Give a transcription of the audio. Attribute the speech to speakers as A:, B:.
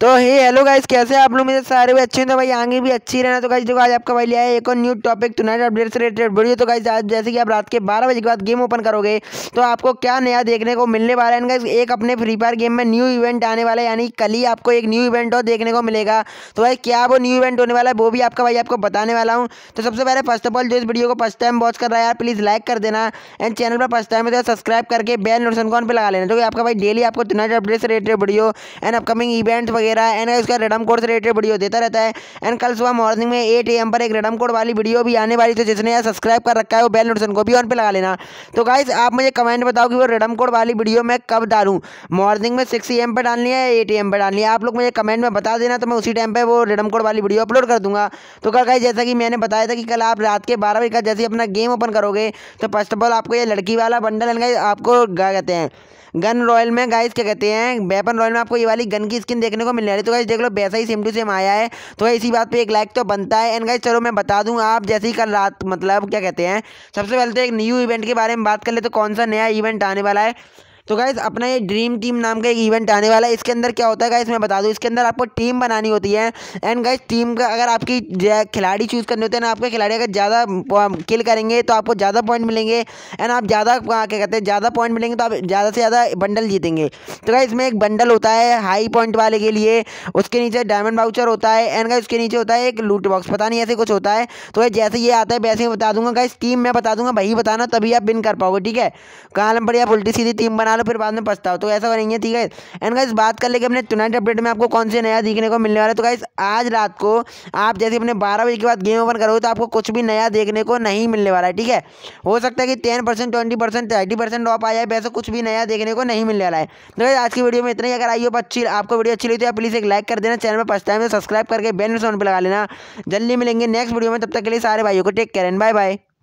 A: तो हे hello guys कैसे आप लोग मेरे सारे भी अच्छे हैं तो भाई आगे भी अच्छी रहना तो गाइस देखो आज आपका भाई लिया है एक और न्यू टॉपिक टुनाइट अपडेट से रिलेटेड वीडियो तो गाइस आज जैसे कि आप रात के बारह बजे के बाद गेम ओपन करोगे तो आपको क्या नया देखने को मिलने वाला है गाइस एक अपने फ्री फायर गेम में न्यू इवेंट आने वाला है यानी कल ही आपको एक न्यू इवेंट और देखने को मिलेगा तो भाई क्या वो न्यू इवेंट होने वाला है वो भी आपका भाई आपको बताने वाला हूँ तो सबसे पहले फर्स्ट ऑफ ऑल जो इस वीडियो को फर्स्ट टाइम वॉच कर रहा है यार प्लीज़ लाइक कर देना एंड चैनल पर फर्स्ट टाइम है सब्सक्राइब तो करके बेल नोटिफिकेशन कॉन पर लगा लेना जो तो आपका भाई डेली आपको टुनाइट अपडेट से related video and upcoming event वगैरह एंड उसका रेडम कोड से रिलेटेड वीडियो देता रहता है एंड कल सुबह मॉर्निंग में एट ए पर एक रेडम कोड वाली वीडियो भी आने वाली तो जिसने सब्सक्राइब कर रखा है वो बेल नोटिफिकेशन को भी ऑन पर लगा लेना तो गाइज आप मुझे कमेंट बताओ कि वो रेडम कोड वाली वीडियो मैं कब डालूँ मॉर्निंग में सिक्स ए पर डालनी है या एट ए पर डालनी है आप लोग मुझे कमेंट में बता देना तो मैं उसी टाइम पर वो रेडम कोड वाली वीडियो अपलोड कर दूँगा तो कल गाइज जैसा कि मैंने बताया था कि कल आप रात के बारह बजे का जैसे अपना गेम ओपन करोगे तो फर्स्ट ऑफ ऑल आपको ये लड़की वाला बंडल आपको गा कहते हैं गन रॉयल में गाइस क्या कहते हैं वेपन रॉयल में आपको ये वाली गन की स्किन देखने को मिलने वाली तो गाइस देख लो वैसा ही सेम टू सेम आया है तो इसी बात पर एक लाइक तो बनता है एंड गाइस चलो मैं बता दूँ आप जैसे ही कल रात मतलब क्या कहते हैं सबसे पहले तो एक न्यू इवेंट के बारे में बात कर ले तो कौन सा नया इवेंट आने वाला है तो गाइज़ अपना ये ड्रीम टीम नाम का एक इवेंट आने वाला है इसके अंदर क्या होता है गाइज़ मैं बता दूँ इसके अंदर आपको टीम बनानी होती है एंड गाइज टीम का अगर आपकी खिलाड़ी चूज़ करने होते हैं ना आपके खिलाड़ी अगर ज़्यादा किल करेंगे तो आपको ज़्यादा पॉइंट मिलेंगे एंड आप ज़्यादा क्या कहते हैं ज़्यादा पॉइंट मिलेंगे तो आप ज़्यादा से ज़्यादा बंडल जीतेंगे तो गाइज इसमें एक बंडल होता है हाई पॉइंट वाले के लिए उसके नीचे डायमंड बाउचर होता है एंड गाइज उसके नीचे होता है एक लूट बॉक्स पता नहीं ऐसे कुछ होता है तो जैसे ये आता है वैसे ही बता दूंगा गाइज टीम मैं बता दूंगा वही बताना तभी आप बिन कर पाओगे ठीक है कालम आप उल्टी सीधी टीम बना बना लो फिर बाद में पछताओ तो ऐसा करेंगे ठीक है एंड गाइस बात कर लेंगे अपने टुनाइट अपडेट में आपको कौन से नया देखने को मिलने वाला है तो गाइस आज रात को आप जैसे अपने बारह बजे के बाद गेम ओपन करोगे तो आपको कुछ भी नया देखने को नहीं मिलने वाला है ठीक है हो सकता है कि ten percent twenty percent thirty percent drop आया है वैसे कुछ भी नया देखने को नहीं मिलने वाला है तो आज की वीडियो में इतना ही अगर आई हो अच्छी आपको वीडियो अच्छी लगी तो प्लीज़ एक लाइक कर देना चैनल में फर्स्ट टाइम सब्सक्राइब करके बेल सोन पर लगा लेना जल्दी मिलेंगे नेक्स्ट वीडियो में तब तक के लिए सारे भाइयों को take care and bye bye